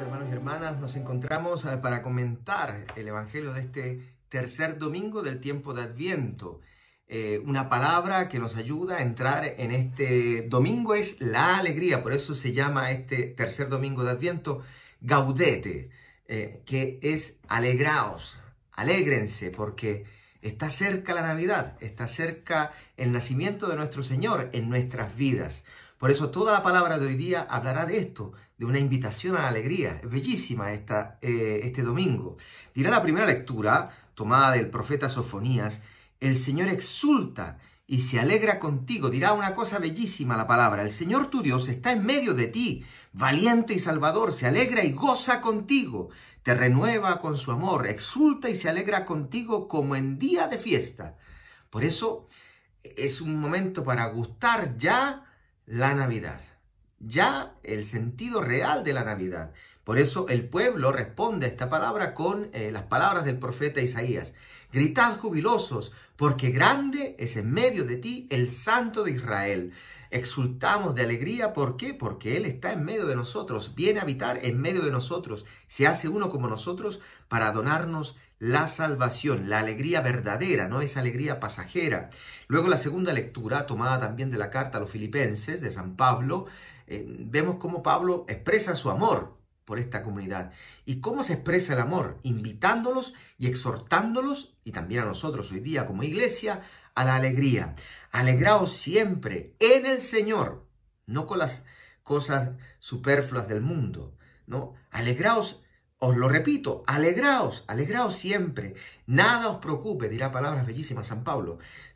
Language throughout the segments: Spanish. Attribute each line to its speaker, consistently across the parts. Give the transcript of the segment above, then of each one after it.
Speaker 1: hermanos y hermanas, nos encontramos eh, para comentar el Evangelio de este tercer domingo del tiempo de Adviento. Eh, una palabra que nos ayuda a entrar en este domingo es la alegría, por eso se llama este tercer domingo de Adviento gaudete, eh, que es alegraos, alégrense, porque está cerca la Navidad, está cerca el nacimiento de nuestro Señor en nuestras vidas. Por eso toda la palabra de hoy día hablará de esto, de una invitación a la alegría. Es bellísima esta, eh, este domingo. Dirá la primera lectura, tomada del profeta Sofonías, el Señor exulta y se alegra contigo. Dirá una cosa bellísima la palabra, el Señor tu Dios está en medio de ti, valiente y salvador, se alegra y goza contigo, te renueva con su amor, exulta y se alegra contigo como en día de fiesta. Por eso es un momento para gustar ya la Navidad ya el sentido real de la Navidad. Por eso el pueblo responde a esta palabra con eh, las palabras del profeta Isaías. Gritad jubilosos, porque grande es en medio de ti el Santo de Israel. Exultamos de alegría, ¿por qué? Porque Él está en medio de nosotros, viene a habitar en medio de nosotros, se hace uno como nosotros para donarnos la salvación, la alegría verdadera, no es alegría pasajera. Luego la segunda lectura, tomada también de la carta a los filipenses de San Pablo, eh, vemos cómo Pablo expresa su amor por esta comunidad. ¿Y cómo se expresa el amor? Invitándolos y exhortándolos, y también a nosotros hoy día como iglesia, a la alegría. Alegraos siempre en el Señor, no con las cosas superfluas del mundo, ¿no? Alegraos os lo repito, alegraos, alegraos siempre. Nada os preocupe, dirá palabras bellísimas San Pablo,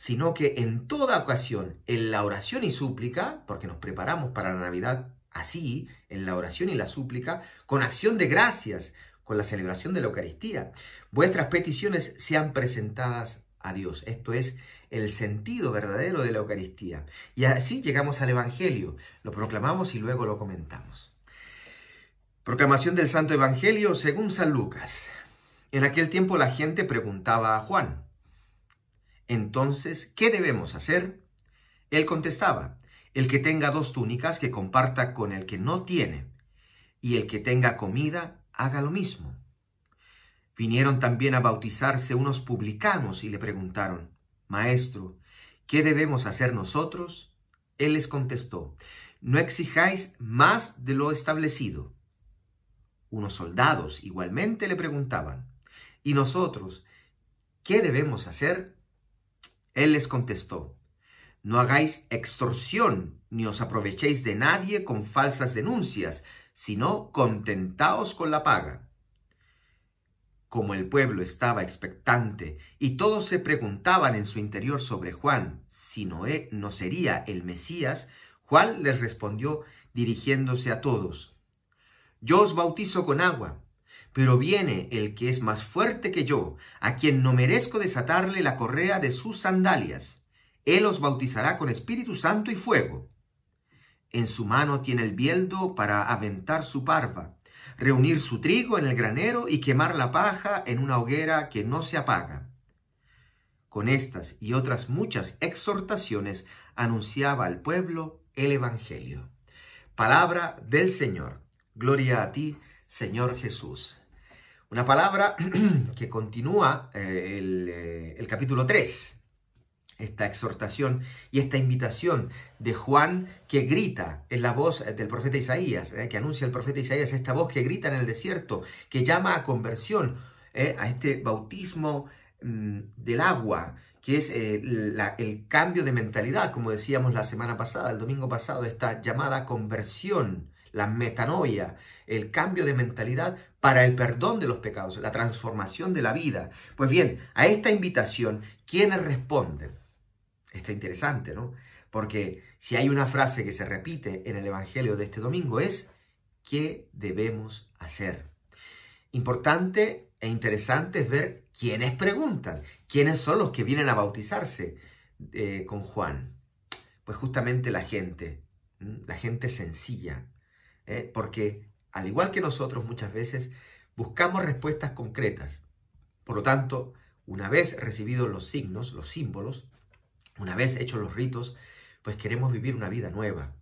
Speaker 1: sino que en toda ocasión, en la oración y súplica, porque nos preparamos para la Navidad así, en la oración y la súplica, con acción de gracias, con la celebración de la Eucaristía, vuestras peticiones sean presentadas a Dios. Esto es el sentido verdadero de la Eucaristía. Y así llegamos al Evangelio, lo proclamamos y luego lo comentamos. Proclamación del Santo Evangelio según San Lucas. En aquel tiempo la gente preguntaba a Juan, entonces, ¿qué debemos hacer? Él contestaba, el que tenga dos túnicas que comparta con el que no tiene, y el que tenga comida haga lo mismo. Vinieron también a bautizarse unos publicanos y le preguntaron, Maestro, ¿qué debemos hacer nosotros? Él les contestó, no exijáis más de lo establecido unos soldados igualmente le preguntaban, ¿y nosotros qué debemos hacer? Él les contestó, no hagáis extorsión ni os aprovechéis de nadie con falsas denuncias, sino contentaos con la paga. Como el pueblo estaba expectante y todos se preguntaban en su interior sobre Juan si Noé no sería el Mesías, Juan les respondió dirigiéndose a todos. Yo os bautizo con agua, pero viene el que es más fuerte que yo, a quien no merezco desatarle la correa de sus sandalias. Él os bautizará con Espíritu Santo y fuego. En su mano tiene el bieldo para aventar su parva, reunir su trigo en el granero y quemar la paja en una hoguera que no se apaga. Con estas y otras muchas exhortaciones anunciaba al pueblo el Evangelio.
Speaker 2: Palabra
Speaker 1: del Señor. Gloria a ti, Señor Jesús. Una palabra que continúa eh, eh, el, capítulo 3, esta exhortación y esta invitación de Juan que grita en la voz del profeta Isaías, eh, que anuncia el profeta Isaías, esta voz que grita en el desierto, que llama a conversión, a este bautismo mm, del agua, que es el cambio de mentalidad, como decíamos la semana pasada, el domingo pasado, esta llamada conversión la metanoia, el cambio de mentalidad para el perdón de los pecados, la transformación de la vida. Pues bien, a esta invitación, ¿quiénes responden? Está interesante, ¿no? Porque si hay una frase que se repite en el Evangelio de este domingo es, ¿qué debemos hacer? Importante e interesante es ver quiénes preguntan, quiénes son los que vienen a bautizarse eh, con Juan. Pues justamente la gente, la gente sencilla, ¿eh? porque al igual que nosotros muchas veces buscamos respuestas concretas. Por lo tanto, una vez recibidos los signos, los símbolos, una vez hechos los ritos, pues queremos vivir una vida nueva.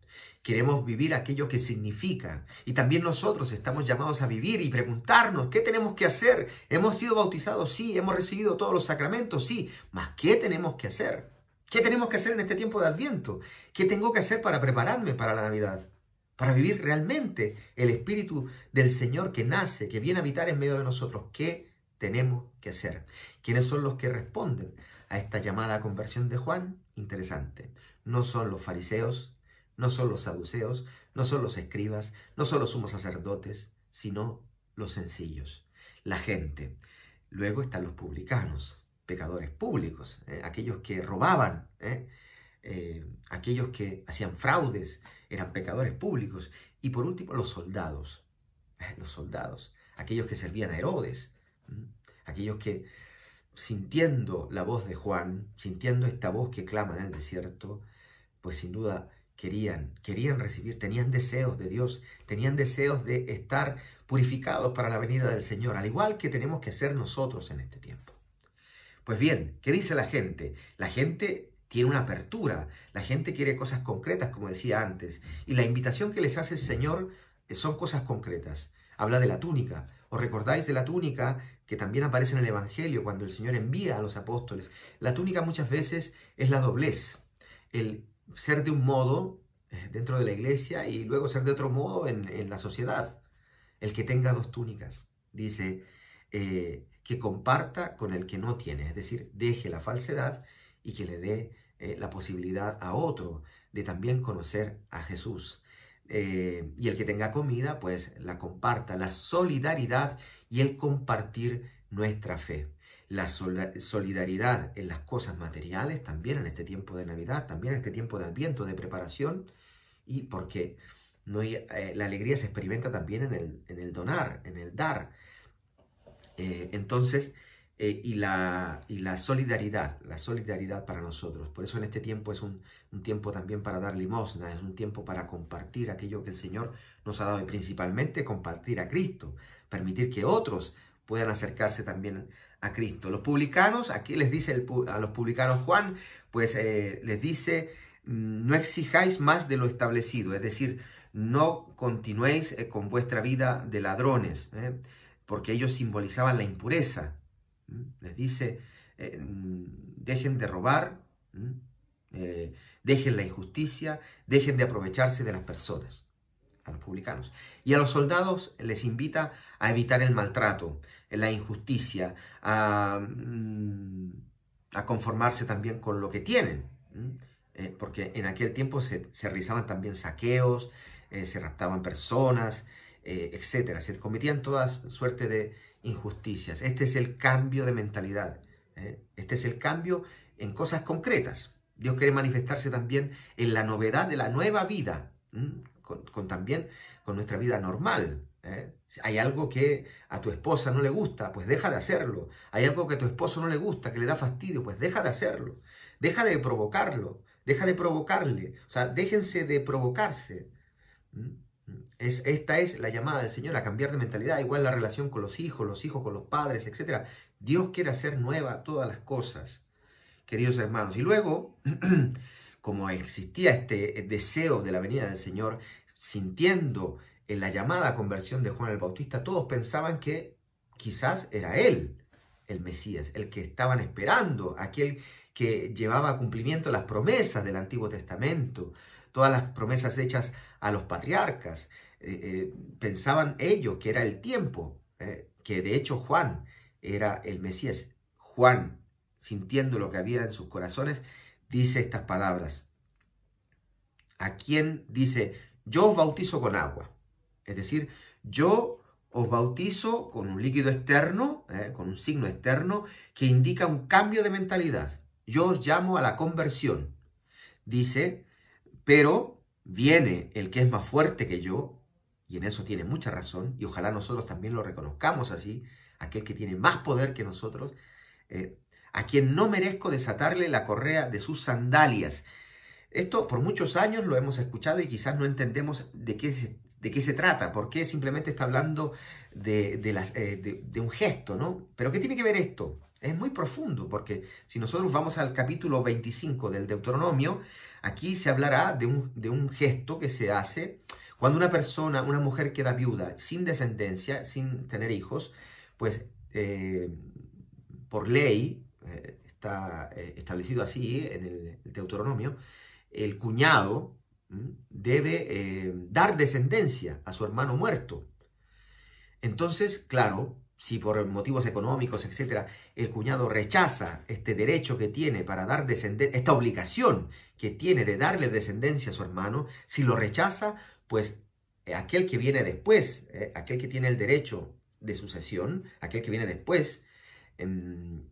Speaker 1: Queremos vivir aquello que significa. Y también nosotros estamos llamados a vivir y preguntarnos, ¿qué tenemos que hacer? Hemos sido bautizados, sí, hemos recibido todos los sacramentos, sí, mas ¿qué tenemos que hacer? ¿Qué tenemos que hacer en este tiempo de Adviento? ¿Qué tengo que hacer para prepararme para la Navidad? para vivir realmente el Espíritu del Señor que nace, que viene a habitar en medio de nosotros. ¿Qué tenemos que hacer? ¿Quiénes son los que responden a esta llamada a conversión de Juan? Interesante. No son los fariseos, no son los saduceos, no son los escribas, no son los sumos sacerdotes, sino los sencillos, la gente. Luego están los publicanos, pecadores públicos, ¿eh? aquellos que robaban, eh, eh, aquellos que hacían fraudes, eran pecadores públicos, y por último los soldados, los soldados, aquellos que servían a Herodes, aquellos que sintiendo la voz de Juan, sintiendo esta voz que clama en el desierto, pues sin duda querían, querían recibir, tenían deseos de Dios, tenían deseos de estar purificados para la venida del Señor, al igual que tenemos que hacer nosotros en este tiempo. Pues bien, ¿qué dice la gente? La gente tiene una apertura. La gente quiere cosas concretas, como decía antes. Y la invitación que les hace el Señor eh, son cosas concretas. Habla de la túnica. ¿Os recordáis de la túnica que también aparece en el Evangelio cuando el Señor envía a los apóstoles? La túnica muchas veces es la doblez. El ser de un modo eh, dentro de la iglesia y luego ser de otro modo en, la sociedad. El que tenga dos túnicas, dice, eh, que comparta con el que no tiene. Es decir, deje la falsedad y que le dé eh, la posibilidad a otro de también conocer a Jesús. Eh, y el que tenga comida, pues la comparta. La solidaridad y el compartir nuestra fe. La solidaridad en las cosas materiales, también en este tiempo de Navidad, también en este tiempo de Adviento, de preparación. Y porque no, eh, la alegría se experimenta también en el, en el donar, en el dar. entonces, eh, y, la, y, la, solidaridad, la solidaridad para nosotros. Por eso en este tiempo es un, tiempo también para dar limosna, es un tiempo para compartir aquello que el Señor nos ha dado y principalmente compartir a Cristo, permitir que otros puedan acercarse también a Cristo. Los publicanos, aquí les dice a los publicanos Juan, pues eh, les dice, mm, no exijáis más de lo establecido, es decir, no continuéis eh, con vuestra vida de ladrones, porque ellos simbolizaban la impureza, ¿Mm? Les dice, eh, mm, dejen de robar, ¿Mm? eh, dejen la injusticia, dejen de aprovecharse de las personas, a los publicanos. Y a los soldados les invita a evitar el maltrato, la injusticia, a, conformarse también con lo que tienen. Eh, porque en aquel tiempo se, realizaban también saqueos, se raptaban personas, etc. Se cometían toda suerte de injusticias. Este es el cambio de mentalidad. ¿eh? Este es el cambio en cosas concretas. Dios quiere manifestarse también en la novedad de la nueva vida, con, también con nuestra vida normal. ¿eh? Hay algo que a tu esposa no le gusta, pues deja de hacerlo. Hay algo que a tu esposo no le gusta, que le da fastidio, pues deja de hacerlo. Deja de provocarlo, deja de provocarle. O sea, déjense de provocarse. Es, esta es la llamada del Señor a cambiar de mentalidad, igual la relación con los hijos, los hijos con los padres, etc. Dios quiere hacer nueva todas las cosas, queridos hermanos. Y luego, como existía este deseo de la venida del Señor, sintiendo en la llamada conversión de Juan el Bautista, todos pensaban que quizás era él el Mesías, el que estaban esperando, aquel que llevaba a cumplimiento las promesas del Antiguo Testamento, todas las promesas hechas a los patriarcas. Eh, eh, pensaban ellos que era el tiempo, eh, que de hecho Juan era el Mesías. Juan, sintiendo lo que había en sus corazones, dice estas palabras. A quien dice, yo os bautizo con agua. Es decir, yo os bautizo con un líquido externo, con un signo externo, que indica un cambio de mentalidad. Yo os llamo a la conversión. Dice, pero viene el que es más fuerte que yo, y en eso tiene mucha razón, y ojalá nosotros también lo reconozcamos así, aquel que tiene más poder que nosotros, eh, a quien no merezco desatarle la correa de sus sandalias. Esto por muchos años lo hemos escuchado y quizás no entendemos de qué se, de qué se trata, porque simplemente está hablando eh, de un gesto, ¿no? Pero ¿qué tiene que ver esto? Es muy profundo, porque si nosotros vamos al capítulo 25 del Deuteronomio, aquí se hablará de un, gesto que se hace cuando una persona, una mujer queda viuda, sin descendencia, sin tener hijos, pues eh, por ley, eh, está eh, establecido así en el, Deuteronomio, el cuñado debe dar descendencia a su hermano muerto. Entonces, claro, si por motivos económicos, etcétera, el cuñado rechaza este derecho que tiene para dar descendencia, esta obligación que tiene de darle descendencia a su hermano, si lo rechaza, pues eh, aquel que viene después, eh, aquel que tiene el derecho de sucesión, aquel que viene después, em,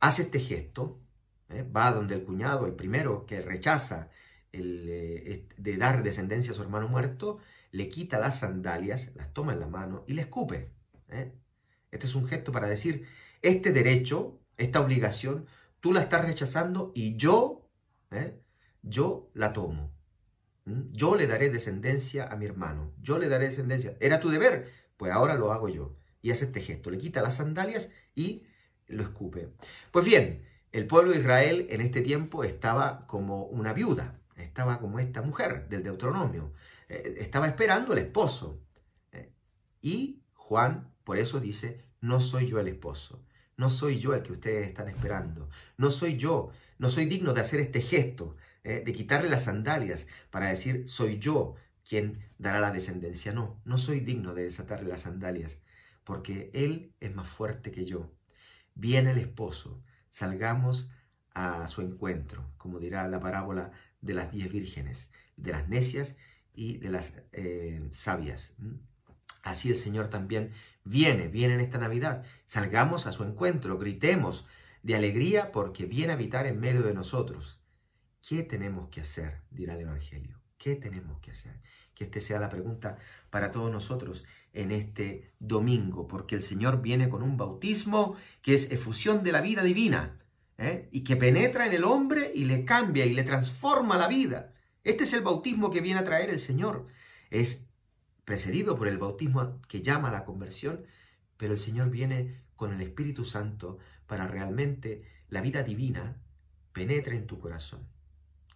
Speaker 1: hace este gesto, eh, va donde el cuñado, el primero que rechaza el, de dar descendencia a su hermano muerto, le quita las sandalias, las toma en la mano y le escupe. Este es un gesto para decir, este derecho, esta obligación, tú la estás rechazando y yo, ¿eh? yo la tomo. Yo le daré descendencia a mi hermano. Yo le daré descendencia. Era tu deber, pues ahora lo hago yo. Y hace este gesto, le quita las sandalias y lo escupe. Pues bien, el pueblo de Israel en este tiempo estaba como una viuda, estaba como esta mujer del Deuteronomio, eh, estaba esperando el esposo. ¿eh? y Juan por eso dice, no soy yo el esposo, no soy yo el que ustedes están esperando, no soy yo, no soy digno de hacer este gesto, eh, de quitarle las sandalias para decir, soy yo quien dará la descendencia. No, no soy digno de desatarle las sandalias, porque Él es más fuerte que yo. Viene el esposo, salgamos a su encuentro, como dirá la parábola de las diez vírgenes, de las necias y de las eh, sabias. Así el Señor también viene, viene en esta Navidad. Salgamos a su encuentro, gritemos de alegría porque viene a habitar en medio de nosotros. ¿Qué tenemos que hacer? dirá el Evangelio. ¿Qué tenemos que hacer? Que esta sea la pregunta para todos nosotros en este domingo, porque el Señor viene con un bautismo que es efusión de la vida divina ¿eh? y que penetra en el hombre y le cambia y le transforma la vida. Este es el bautismo que viene a traer el Señor. Es precedido por el bautismo que llama a la conversión, pero el Señor viene con el Espíritu Santo para realmente la vida divina penetre en tu corazón,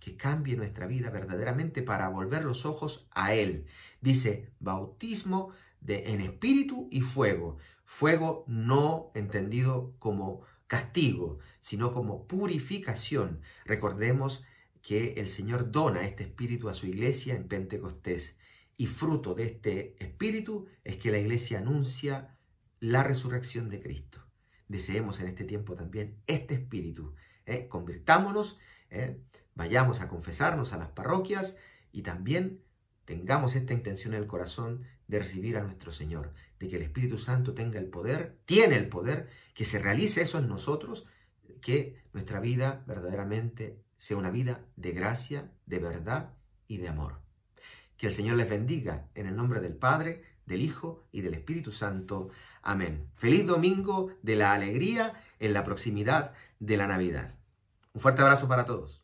Speaker 1: que cambie nuestra vida verdaderamente para volver los ojos a Él. Dice, bautismo de, en espíritu y fuego. Fuego no entendido como castigo, sino como purificación. Recordemos que el Señor dona este espíritu a su iglesia en Pentecostés y fruto de este espíritu es que la iglesia anuncia la resurrección de Cristo. Deseemos en este tiempo también este espíritu. ¿eh? Convirtámonos, ¿eh? vayamos a confesarnos a las parroquias y también tengamos esta intención en el corazón de recibir a nuestro Señor, de que el Espíritu Santo tenga el poder, tiene el poder, que se realice eso en nosotros, que nuestra vida verdaderamente sea una vida de gracia, de verdad y de amor. Que el Señor les bendiga en el nombre del Padre, del Hijo y del Espíritu Santo. Amén. Feliz domingo de la alegría en la proximidad de la Navidad. Un fuerte abrazo para todos.